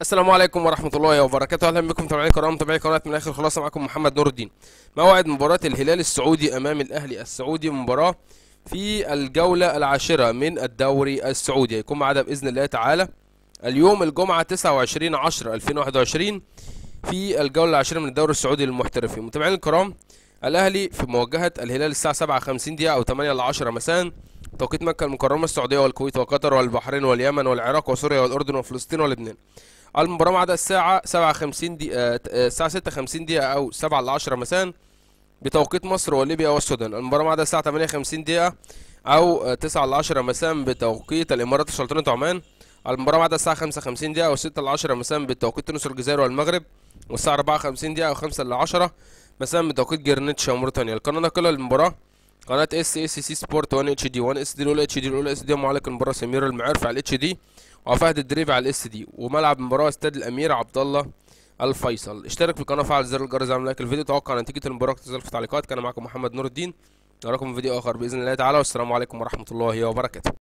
السلام عليكم ورحمة الله وبركاته أهلا بكم متابعينا الكرام متابعي قناة من آخر خلاصة معكم محمد نور الدين موعد مباراة الهلال السعودي أمام الأهلي السعودي مباراة في الجولة العاشرة من الدوري السعودي هيكون معانا بإذن الله تعالى اليوم الجمعة 29 10 2021 في الجولة العاشرة من الدوري السعودي للمحترفين متابعينا الكرام الأهلي في مواجهة الهلال الساعة 7:50 دقيقة أو 8 ل 10 مساء توقيت مكة المكرمة السعودية والكويت وقطر والبحرين واليمن والعراق وسوريا والأردن وفلسطين ولبنان المباراه معاده الساعه 57 دقيقه آه، آه، الساعه 56 دقيقه او 7 ل 10 مساء بتوقيت مصر وليبيا والسودان المباراه معاده الساعه 58 دقيقه او 9 ل 10 مساء بتوقيت الامارات وسلطنه عمان المباراه ميعادها الساعه 55 دقيقه او 6 ل 10 مساء بتوقيت تونس والجزائر والمغرب والساعه 54 دقيقه او 5 ل 10 مساء بتوقيت جرينتش وموريتانيا القناه ناقله المباراة قناه اس اس سي سبورت 1 اتش دي 1 اس دي الاولى اتش دي الاولى اس دي معلق المباراه سمير المعرف على الاتش دي وفهد الدريفي على الاس دي وملعب مباراه استاد الامير عبد الله الفيصل اشترك في القناه وفعل زر الجرس على لايك الفيديو توقع نتيجه المباراه تظهر في التعليقات كان معكم محمد نور الدين نراكم في فيديو اخر باذن الله تعالى والسلام عليكم ورحمه الله وبركاته